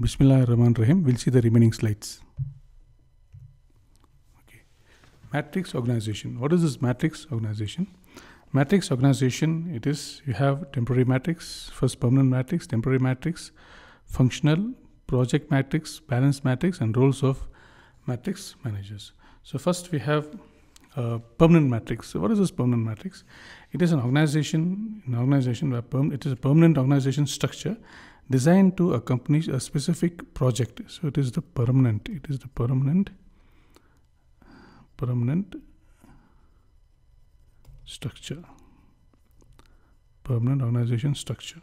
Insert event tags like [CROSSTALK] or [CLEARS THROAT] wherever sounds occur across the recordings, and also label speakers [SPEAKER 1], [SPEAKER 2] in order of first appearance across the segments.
[SPEAKER 1] Bismillah Rahman Rahim. We'll see the remaining slides. Okay. Matrix organization. What is this matrix organization? Matrix organization, it is you have temporary matrix, first permanent matrix, temporary matrix, functional, project matrix, balance matrix, and roles of matrix managers. So first we have a uh, permanent matrix. So what is this permanent matrix? It is an organization, an organization where perm- it is a permanent organization structure designed to accompany a specific project so it is the permanent it is the permanent permanent structure permanent organization structure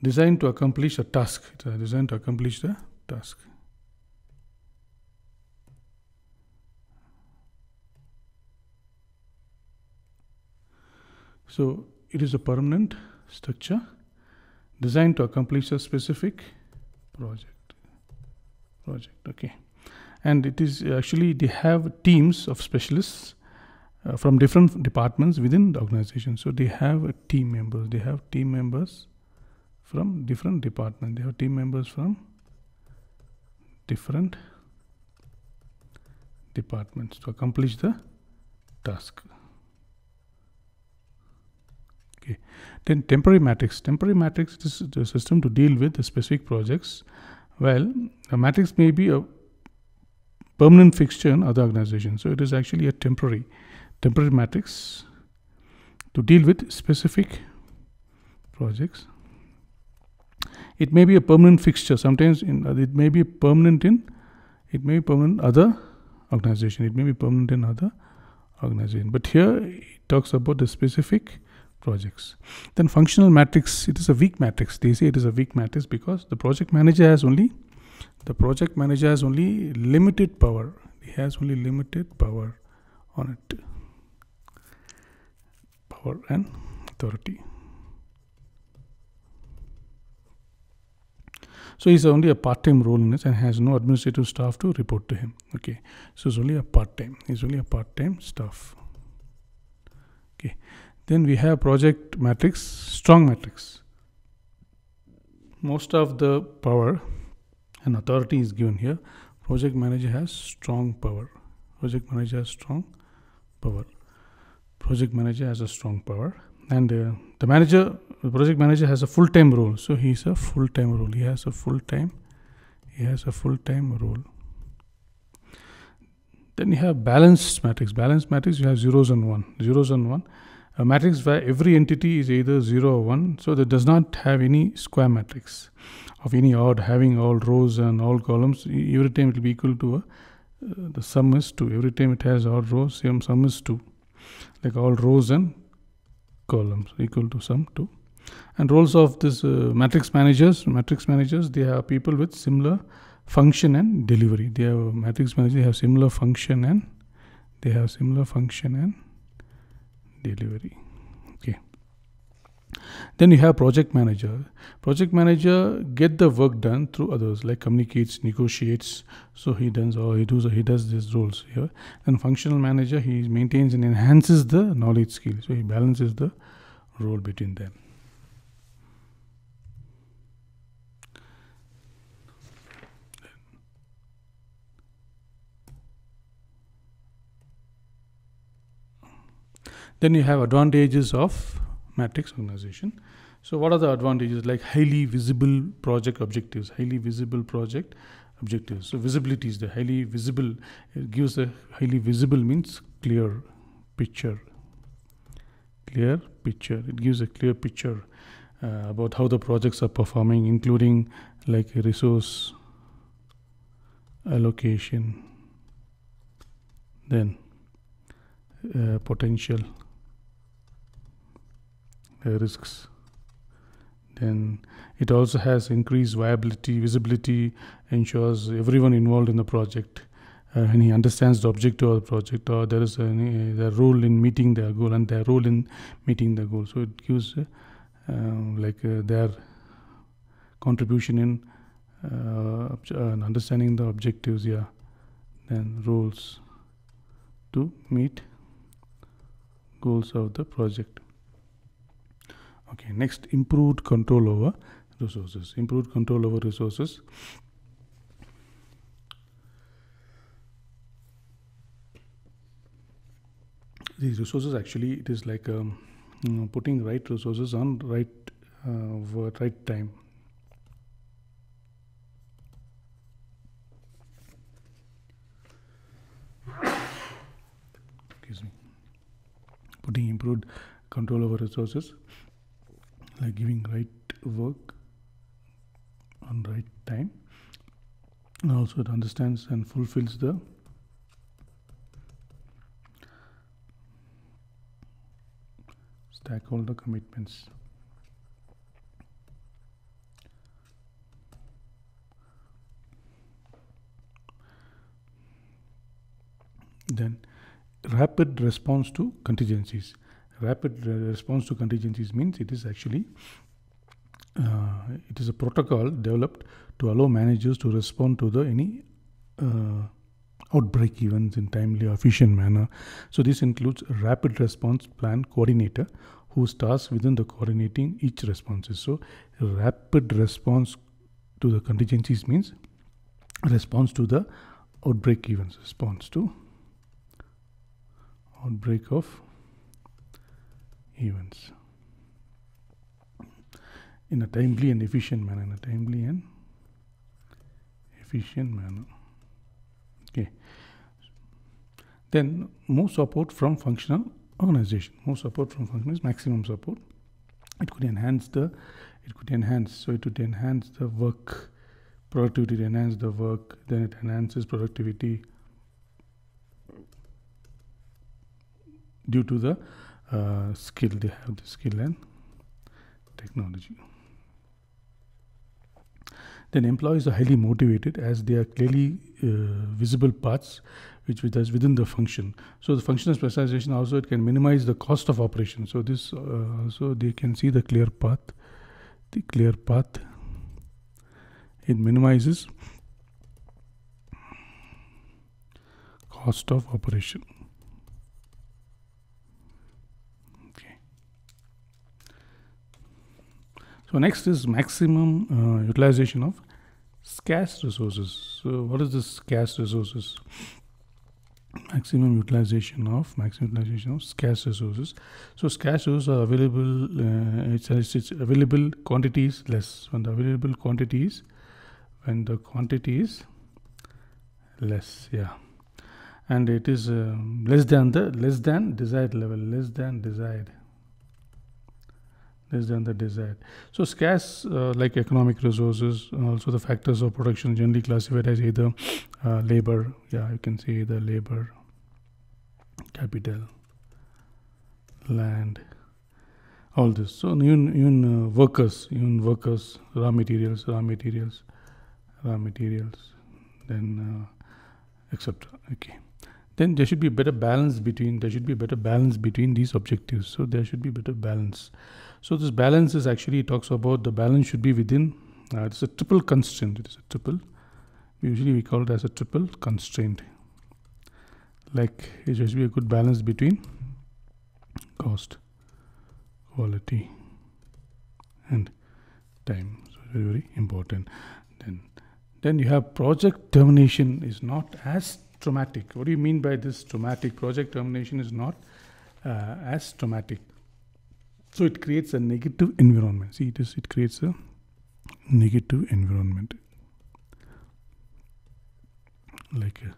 [SPEAKER 1] designed to accomplish a task it's designed to accomplish the task so it is a permanent structure designed to accomplish a specific project project okay and it is actually they have teams of specialists uh, from different departments within the organization so they have a team members they have team members from different departments they have team members from different departments to accomplish the task okay then temporary matrix temporary matrix is the system to deal with specific projects well a matrix may be a permanent fixture in other organizations so it is actually a temporary temporary matrix to deal with specific projects it may be a permanent fixture sometimes in uh, it may be permanent in it may be permanent other organization it may be permanent in other organization but here it talks about the specific projects. Then functional matrix, it is a weak matrix. They say it is a weak matrix because the project manager has only the project manager has only limited power. He has only limited power on it. Power and authority. So he's only a part-time role in this and has no administrative staff to report to him. Okay. So it's only a part-time. He's only a part-time staff. Okay. Then we have project matrix, strong matrix. Most of the power and authority is given here. Project manager has strong power. Project manager has strong power. Project manager has a strong power. And uh, the manager, the project manager has a full-time role. So he is a full-time role. He has a full-time, he has a full-time role. Then you have balanced matrix. Balanced matrix, you have zeros and one. Zeros and one a matrix where every entity is either 0 or 1 so that does not have any square matrix of any odd having all rows and all columns every time it will be equal to a, uh, the sum is 2 every time it has odd rows same sum is 2 like all rows and columns equal to sum 2 and roles of this uh, matrix managers matrix managers they have people with similar function and delivery they have matrix managers they have similar function and they have similar function and delivery okay then you have project manager project manager get the work done through others like communicates negotiates so he does or he does he does these roles here and functional manager he maintains and enhances the knowledge skill so he balances the role between them Then you have advantages of matrix organization. So what are the advantages like highly visible project objectives, highly visible project objectives. So visibility is the highly visible, it gives a highly visible means clear picture, clear picture. It gives a clear picture uh, about how the projects are performing, including like resource allocation, then uh, potential uh, risks then it also has increased viability visibility ensures everyone involved in the project uh, and he understands the objective of the project or there is a, uh, their role in meeting their goal and their role in meeting the goal so it gives uh, um, like uh, their contribution in understanding the objectives yeah then roles to meet goals of the project okay next improved control over resources improved control over resources these resources actually it is like um, you know, putting right resources on right uh, right time excuse me putting improved control over resources like giving right work on right time and also it understands and fulfills the stakeholder commitments then rapid response to contingencies rapid response to contingencies means it is actually uh, it is a protocol developed to allow managers to respond to the any uh, outbreak events in timely efficient manner so this includes rapid response plan coordinator who starts within the coordinating each responses so rapid response to the contingencies means response to the outbreak events response to outbreak of events in a timely and efficient manner in a timely and efficient manner okay then more support from functional organization more support from functional is maximum support it could enhance the it could enhance so it would enhance the work productivity enhance the work then it enhances productivity due to the uh, skill they have the skill and technology then employees are highly motivated as they are clearly uh, visible paths which with us within the function so the functional specialization also it can minimize the cost of operation so this uh, so they can see the clear path the clear path it minimizes cost of operation So next is maximum uh, utilization of scarce resources. So what is this scarce resources? Maximum utilization of maximum utilization of scarce resources. So scarce resources are available. Uh, it's, it's available quantities less when the available quantities when the quantity is less. Yeah, and it is um, less than the less than desired level. Less than desired less than the desired. So scarce, uh, like economic resources, also the factors of production generally classified as either uh, labor, yeah, you can see the labor, capital, land, all this. So even, even uh, workers, even workers, raw materials, raw materials, raw materials, then uh, etc. Okay then there should be better balance between there should be better balance between these objectives so there should be better balance so this balance is actually talks about the balance should be within uh, it's a triple constraint it is a triple usually we call it as a triple constraint like it should be a good balance between cost quality and time so very, very important then then you have project termination is not as traumatic. What do you mean by this traumatic? Project termination is not uh, as traumatic. So it creates a negative environment. See, it is it creates a negative environment, like. Uh,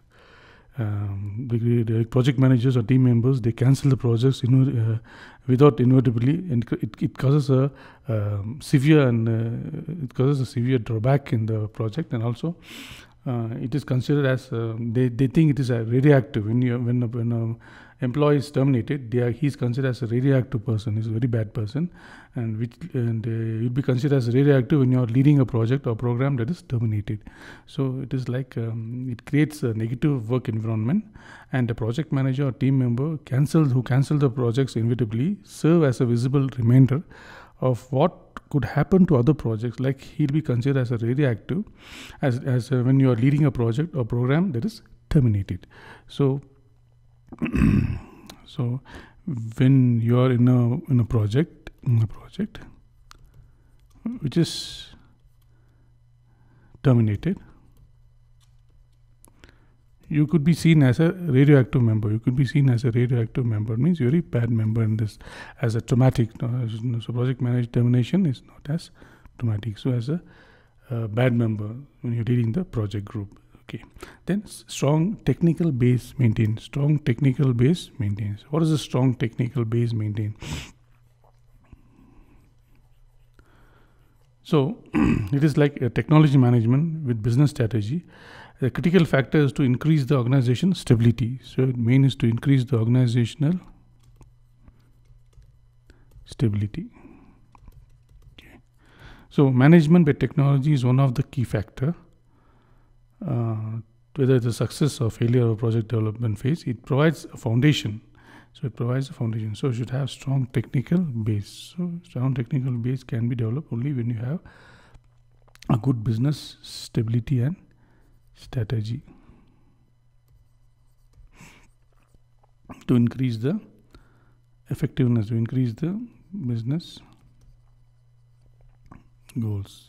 [SPEAKER 1] um, the, the, project managers or team members they cancel the projects you know, uh, without inevitably and it, it causes a um, severe and uh, it causes a severe drawback in the project and also uh, it is considered as uh, they, they think it is a radioactive when you when a, when a employee is terminated they are, he is considered as a radioactive person is a very bad person and which and uh, you'll be considered as radioactive when you are leading a project or program that is terminated so it is like um, it creates a negative work environment and the project manager or team member cancels who cancel the projects inevitably serve as a visible reminder of what could happen to other projects like he'll be considered as a radioactive as, as uh, when you are leading a project or program that is terminated so [CLEARS THROAT] so when you are in a in a project in a project which is terminated you could be seen as a radioactive member. You could be seen as a radioactive member. Means you're a bad member in this as a traumatic. so project managed termination is not as traumatic. So as a bad member when you're leading the project group. Okay. Then strong technical base maintained. Strong technical base maintains. What is a strong technical base maintained? So [CLEARS THROAT] it is like a technology management with business strategy the critical factor is to increase the organization stability. So main is to increase the organizational stability. Okay. So management by technology is one of the key factor. Uh, whether the success or failure of project development phase, it provides a foundation. So it provides a foundation. So you should have strong technical base. So strong technical base can be developed only when you have a good business stability and strategy to increase the effectiveness to increase the business goals